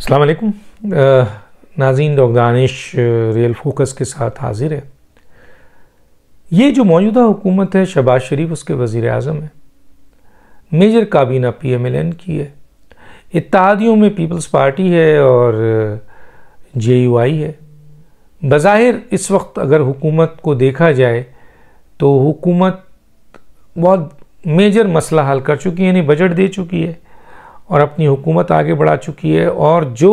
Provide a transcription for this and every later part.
अल्लाम नाजीन doctor Danish real focus के साथ हाजिर है ये जो मौजूदा हुकूमत है शबाज शरीफ उसके वज़ी अजम है मेजर काबीना पी एम एल एन की है इतिहादियों में पीपल्स पार्टी है और जे यू आई है बज़ाहिर इस वक्त अगर हुकूमत को देखा जाए तो हुकूमत बहुत मेजर मसला हल कर चुकी है यानी बजट दे चुकी है और अपनी हुकूमत आगे बढ़ा चुकी है और जो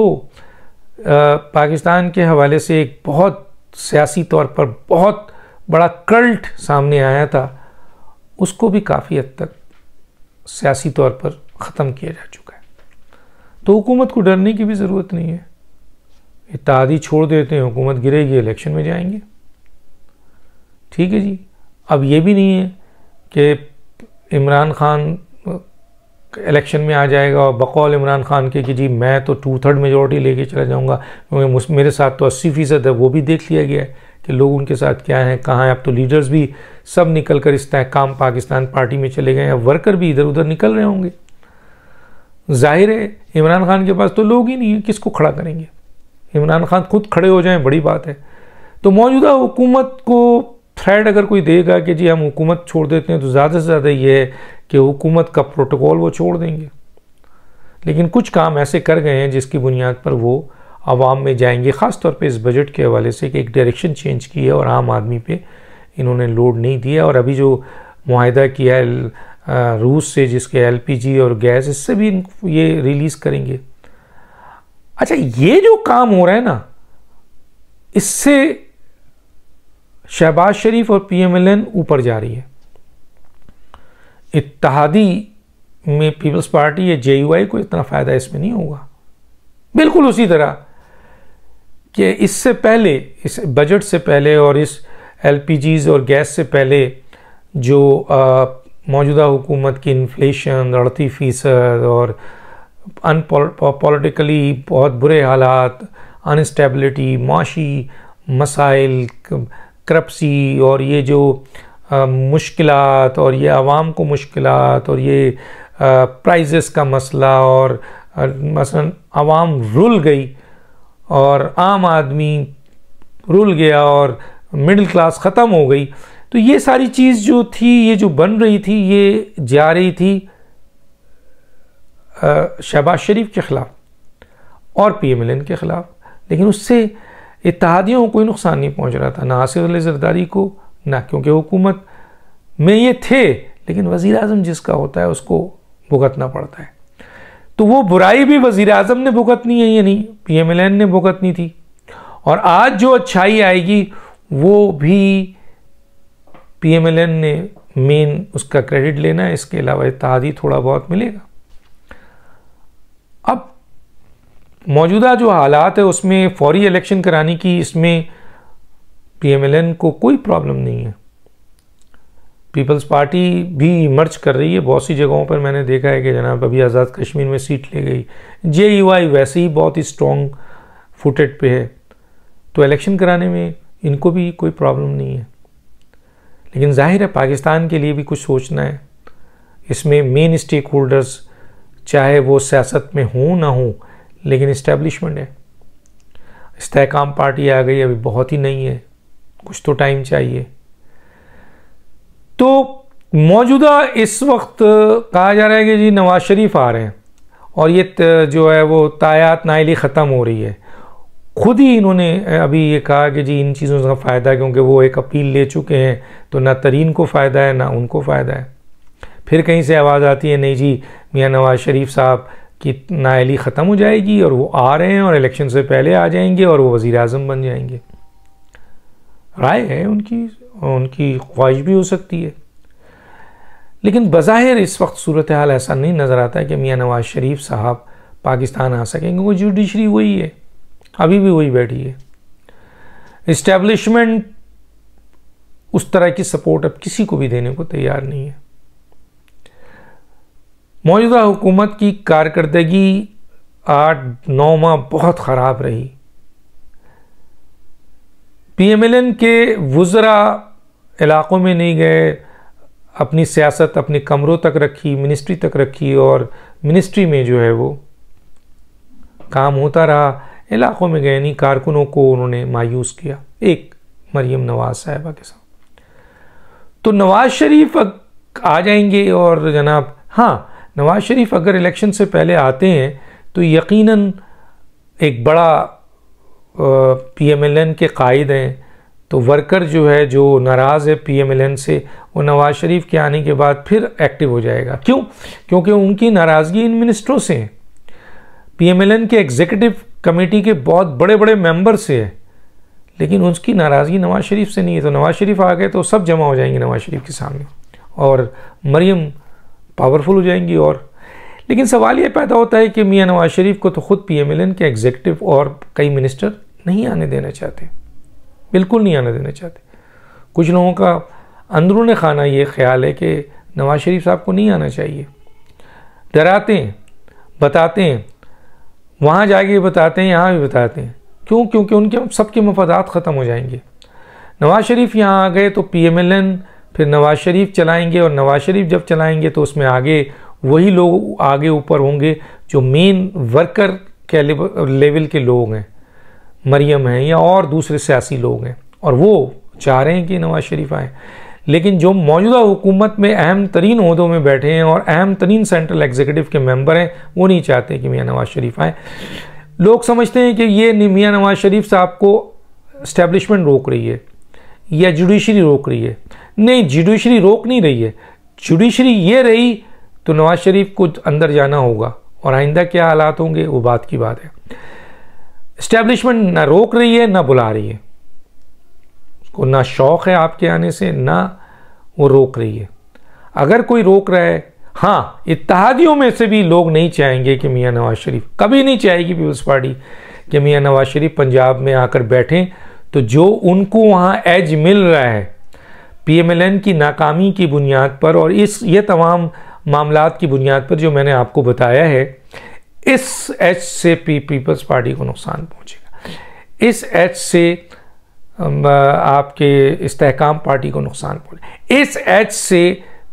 पाकिस्तान के हवाले से एक बहुत सियासी तौर पर बहुत बड़ा कल्ट सामने आया था उसको भी काफ़ी हद तक सियासी तौर पर ख़त्म किया जा चुका है तो हुकूमत को डरने की भी ज़रूरत नहीं है इतिहादी छोड़ देते हैं हुकूमत गिरेगी इलेक्शन में जाएंगे ठीक है जी अब ये भी नहीं है कि इमरान खान इलेक्शन में आ जाएगा और बकौल इमरान खान के कि जी मैं तो टू थर्ड मेजोरिटी लेके चला जाऊँगा क्योंकि मेरे साथ तो अस्सी फ़ीसद है वो भी देख लिया गया है कि लोग उनके साथ क्या हैं कहाँ हैं अब तो लीडर्स भी सब निकल कर इस काम पाकिस्तान पार्टी में चले गए हैं वर्कर भी इधर उधर निकल रहे होंगे जाहिर है इमरान खान के पास तो लोग ही नहीं है किसको खड़ा करेंगे इमरान खान खुद खड़े हो जाएं बड़ी बात है तो मौजूदा हुकूमत को थ्रेड अगर कोई देगा कि जी हम हुकूमत छोड़ देते हैं तो ज़्यादा से ज़्यादा ये है कि हुकूमत का प्रोटोकॉल वो छोड़ देंगे लेकिन कुछ काम ऐसे कर गए हैं जिसकी बुनियाद पर वो आवाम में जाएंगे ख़ास तौर इस बजट के हवाले से कि एक डायरेक्शन चेंज की है और आम आदमी पर इन्होंने लोड नहीं दिया और अभी जो माहदा किया है रूस से जिसके एल पी जी और गैस इससे भी ये रिलीज़ करेंगे अच्छा ये जो काम हो रहा है ना इससे शहबाज शरीफ और पी एम एल एन ऊपर जा रही है इतिहादी में पीपल्स पार्टी या जे को इतना फ़ायदा इसमें नहीं होगा बिल्कुल उसी तरह कि इससे पहले इस बजट से पहले और इस एल और गैस से पहले जो मौजूदा हुकूमत की इन्फ्लेशन अड़ती फ़ीसद और पोलिटिकली बहुत बुरे हालात अनस्टेबिलिटी माशी मसाइल करप्सी और ये जो मुश्किल और ये आवाम को मुश्किल और ये प्राइजेस का मसला और मसलन आवाम रुल गई और आम आदमी रुल गया और मिडिल क्लास ख़त्म हो गई तो ये सारी चीज़ जो थी ये जो बन रही थी ये जा रही थी शहबाज शरीफ के ख़िलाफ़ और पी एम एल एन के ख़िलाफ़ लेकिन उससे इतिहादियों को कोई नुकसान नहीं पहुंच रहा था ना आसिफ अली जरदारी को ना क्योंकि हुकूमत में ये थे लेकिन वजीर अजम जिसका होता है उसको भुगतना पड़ता है तो वो बुराई भी वजीर अजम ने भुगतनी है ये नहीं पी एम एल एन ने भुगतनी थी और आज जो अच्छाई आएगी वो भी पी एम एल एन ने मेन उसका क्रेडिट लेना है इसके अलावा इतिहादी थोड़ा बहुत मिलेगा अब मौजूदा जो हालात है उसमें फौरी इलेक्शन कराने की इसमें पीएमएलएन को कोई प्रॉब्लम नहीं है पीपल्स पार्टी भी मर्ज कर रही है बहुत सी जगहों पर मैंने देखा है कि जनाब अभी आज़ाद कश्मीर में सीट ले गई जे e वैसे ही बहुत ही स्ट्रॉन्ग फुटेड पे है तो इलेक्शन कराने में इनको भी कोई प्रॉब्लम नहीं है लेकिन जाहिर है पाकिस्तान के लिए भी कुछ सोचना है इसमें मेन स्टेक होल्डर्स चाहे वो सियासत में हों ना हों लेकिन इस्टेब्लिशमेंट है इस्तेकाम पार्टी आ गई अभी बहुत ही नई है कुछ तो टाइम चाहिए तो मौजूदा इस वक्त कहा जा रहा है कि जी नवाज शरीफ आ रहे हैं और ये जो है वो तायात नाइली ख़त्म हो रही है खुद ही इन्होंने अभी ये कहा कि जी इन चीज़ों का फ़ायदा है क्योंकि वो एक अपील ले चुके हैं तो ना तरीन को फ़ायदा है ना उनको फ़ायदा है फिर कहीं से आवाज़ आती है नहीं जी मियाँ नवाज शरीफ साहब की नाइली ख़त्म हो जाएगी और वो आ रहे हैं और इलेक्शन से पहले आ जाएंगे और वो वज़ी अजम बन जाएंगे राय है उनकी उनकी ख्वाहिश भी हो सकती है लेकिन बज़ाहिर इस वक्त सूरत हाल ऐसा नहीं नज़र आता है कि मियाँ नवाज शरीफ साहब पाकिस्तान आ सकें वो जुडिशरी वही है अभी भी वही बैठी है इस्टेब्लिशमेंट उस तरह की सपोर्ट अब किसी को भी देने को तैयार नहीं है मौजूदा हुकूमत की कारकर्दगी आठ नौ माह बहुत ख़राब रही पीएमएलएन के वज़रा इलाक़ों में नहीं गए अपनी सियासत अपने कमरों तक रखी मिनिस्ट्री तक रखी और मिनिस्ट्री में जो है वो काम होता रहा इलाक़ों में गए नहीं कारकुनों को उन्होंने मायूस किया एक मरियम नवाज़ साहिबा के साथ तो नवाज़ शरीफ आ जाएंगे और जनाब हाँ नवाज़ शरीफ अगर इलेक्शन से पहले आते हैं तो यकीनन एक बड़ा पीएमएलएन के कायद हैं तो वर्कर जो है जो नाराज़ है पीएमएलएन से वो नवाज शरीफ के आने के बाद फिर एक्टिव हो जाएगा क्यों क्योंकि उनकी नाराज़गी इन मिनिस्टरों से है पीएमएलएन के एग्जीक्यूटिव कमेटी के बहुत बड़े बड़े मेंबर से है लेकिन उसकी नाराज़गी नवाज शरीफ से नहीं है तो नवाज शरीफ आ गए तो सब जमा हो जाएंगे नवाज शरीफ के सामने और मरियम पावरफुल हो जाएंगी और लेकिन सवाल ये पैदा होता है कि मियाँ नवाज शरीफ को तो ख़ुद पी के एग्जीक्यूटिव और कई मिनिस्टर नहीं आने देना चाहते बिल्कुल नहीं आने देना चाहते कुछ लोगों का अंदरून खाना ये ख्याल है कि नवाज शरीफ साहब को नहीं आना चाहिए डराते हैं बताते हैं वहाँ जाके भी बताते हैं यहाँ भी बताते हैं क्यों क्योंकि उनके सबके मफादात ख़त्म हो जाएंगे नवाज शरीफ यहाँ आ गए तो पी एम एल एन फिर नवाज शरीफ चलाएंगे और नवाज शरीफ जब चलाएंगे तो उसमें आगे वही लोग आगे ऊपर होंगे जो मेन वर्कर के लेवल के लोग हैं मरियम हैं या और दूसरे सियासी लोग हैं और वो चाह रहे हैं कि नवाज शरीफ आए लेकिन जो मौजूदा हुकूमत में अहम तरीन अहदों में बैठे हैं और अहम तरीन सेंट्रल एग्जीक्यूटिव के मेंबर हैं वो नहीं चाहते कि मियाँ नवाज शरीफ आए लोग समझते हैं कि ये मियाँ नवाज शरीफ साहब को स्टैब्लिशमेंट रोक रही है या जुडिशरी रोक रही है नहीं जुडिशरी रोक नहीं रही है जुडिशरी ये रही तो नवाज शरीफ को अंदर जाना होगा और आइंदा क्या हालात होंगे वो बात की बात है इस्टेब्लिशमेंट ना रोक रही है ना बुला रही है उसको ना शौक़ है आपके आने से ना वो रोक रही है अगर कोई रोक रहा है हाँ इतिहादियों में से भी लोग नहीं चाहेंगे कि मियाँ नवाज शरीफ कभी नहीं चाहेगी पीपल्स पार्टी कि मियाँ नवाज शरीफ पंजाब में आकर बैठें तो जो उनको वहाँ एज मिल रहा है पीएमएलएन की नाकामी की बुनियाद पर और इस ये तमाम मामला की बुनियाद पर जो मैंने आपको बताया है इस एच से पी पीपल्स पार्टी को नुकसान पहुंचेगा इस एच से आपके इस्तेकाम पार्टी को नुकसान पहुंचे इस एच से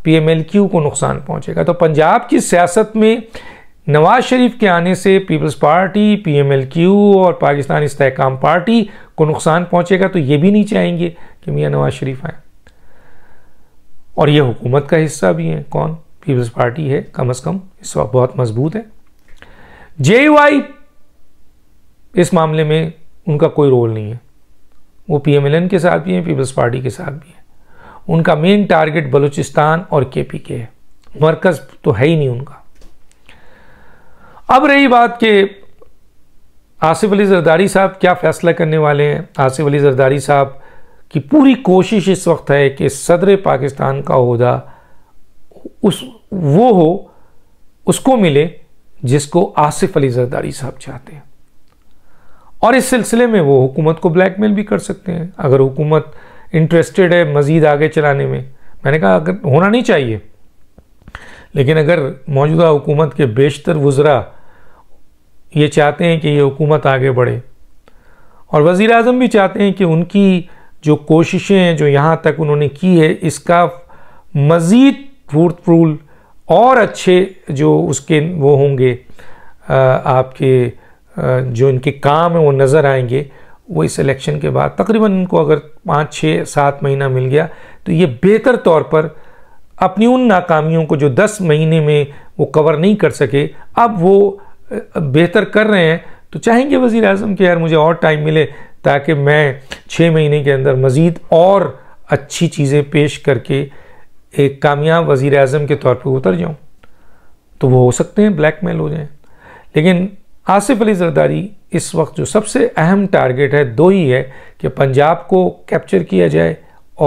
पीएमएलक्यू को नुकसान पहुंचेगा तो पंजाब की सियासत में नवाज शरीफ के आने से पीपल्स पार्टी पीएमएलक्यू और पाकिस्तान इस्तेकाम पार्टी को नुकसान पहुंचेगा तो ये भी नहीं चाहेंगे कि मियाँ नवाज शरीफ आए और ये हुकूमत का हिस्सा भी है कौन पीपल्स पार्टी है कम अज़ कम इस वक्त बहुत मजबूत है जेयूआई इस मामले में उनका कोई रोल नहीं है वो पीएमएलएन के साथ भी हैं पीपल्स पार्टी के साथ भी हैं उनका मेन टारगेट बलूचिस्तान और पी के है मरकज तो है ही नहीं उनका अब रही बात के आसिफ अली जरदारी साहब क्या फैसला करने वाले हैं आसिफ अली जरदारी साहब की पूरी कोशिश इस वक्त है कि सदर पाकिस्तान का उहदा उस वो हो उसको मिले जिसको आसिफ अली जरदारी साहब चाहते हैं और इस सिलसिले में वो हुकूमत को ब्लैकमेल भी कर सकते हैं अगर हुकूमत इंटरेस्टेड है मज़ीद आगे चलाने में मैंने कहा अगर होना नहीं चाहिए लेकिन अगर मौजूदा हुकूमत के बेशतर वज्रा ये चाहते हैं कि ये हुकूमत आगे बढ़े और वज़ी अजम भी चाहते हैं कि उनकी जो कोशिशें हैं जो यहाँ तक उन्होंने की है इसका मज़ीद फूल और अच्छे जो उसके वो होंगे आपके जो इनके काम हैं वो नज़र आएंगे वो इस इलेक्शन के बाद तकरीबन इनको अगर पाँच छः सात महीना मिल गया तो ये बेहतर तौर पर अपनी उन नाकामियों को जो दस महीने में वो कवर नहीं कर सके अब वो बेहतर कर रहे हैं तो चाहेंगे वज़ी अजम कि यार मुझे और टाइम मिले ताकि मैं छः महीने के अंदर मज़ीद और अच्छी चीज़ें पेश करके एक कामयाब वज़ी अजम के तौर पर उतर जाऊँ तो वो हो सकते हैं ब्लैक मेल हो जाएँ लेकिन आसिफ अली जरदारी इस वक्त जो सबसे अहम टारगेट है दो ही है कि पंजाब को कैप्चर किया जाए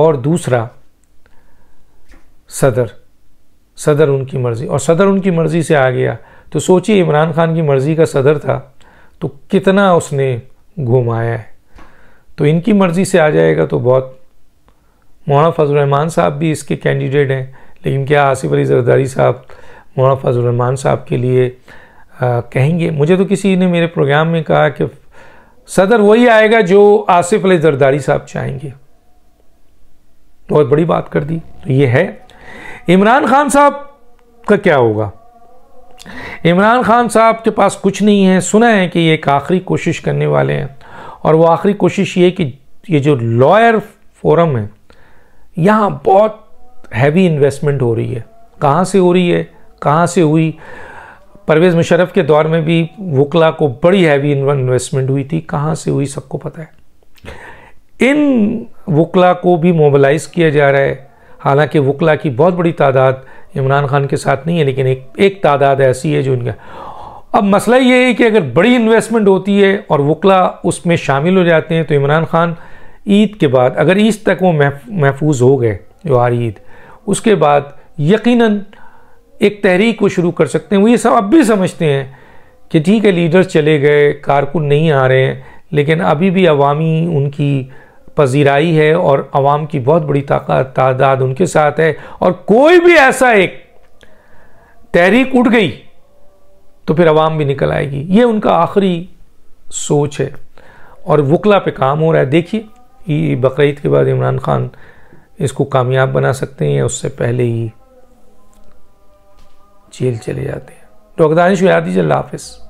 और दूसरा सदर सदर उनकी मर्ज़ी और सदर उनकी मर्ज़ी से आ गया तो सोचिए इमरान खान की मर्ज़ी का सदर था तो कितना उसने घुमाया है तो इनकी मर्ज़ी से आ जाएगा तो बहुत मौलाना फजलरहमान साहब भी इसके कैंडिडेट हैं लेकिन क्या आसिफ अली जरदारी साहब मौलाना फजलरहमान साहब के लिए आ, कहेंगे मुझे तो किसी ने मेरे प्रोग्राम में कहा कि सदर वही आएगा जो आसिफ अली जरदारी साहब चाहेंगे बहुत बड़ी बात कर दी तो ये है इमरान खान साहब का क्या होगा इमरान खान साहब के पास कुछ नहीं है सुना है कि ये एक आखिरी कोशिश करने वाले हैं और वो आखिरी कोशिश ये कि ये जो लॉयर फोरम है यहाँ बहुत हैवी इन्वेस्टमेंट हो रही है कहाँ से हो रही है कहाँ से हुई परवेज़ मुशरफ के दौर में भी वकला को बड़ी हैवी इन्वेस्टमेंट हुई थी कहाँ से हुई सबको पता है इन वकला को भी मोबलाइज किया जा रहा है हालांकि वकला की बहुत बड़ी तादाद इमरान खान के साथ नहीं है लेकिन एक एक तादाद ऐसी है जो इनका अब मसला ये है कि अगर बड़ी इन्वेस्टमेंट होती है और वकला उसमें शामिल हो जाते हैं तो इमरान खान ईद के बाद अगर ईद तक वो महफूज हो गए त्यौहार ईद उसके बाद यकीनन एक तहरीक को शुरू कर सकते हैं वो ये सब अब भी समझते हैं कि ठीक है लीडर्स चले गए कारकुन नहीं आ रहे हैं लेकिन अभी भी अवामी उनकी पजीराई है और आवाम की बहुत बड़ी ताकत तादाद उनके साथ है और कोई भी ऐसा एक तहरीक उठ गई तो फिर आवाम भी निकल आएगी ये उनका आखिरी सोच है और वकला पे काम हो रहा है देखिए बकरीद के बाद इमरान खान इसको कामयाब बना सकते हैं या उससे पहले ही जेल चले जाते हैं डॉक्टर दानिश व्यादी जल्ला हाफिज़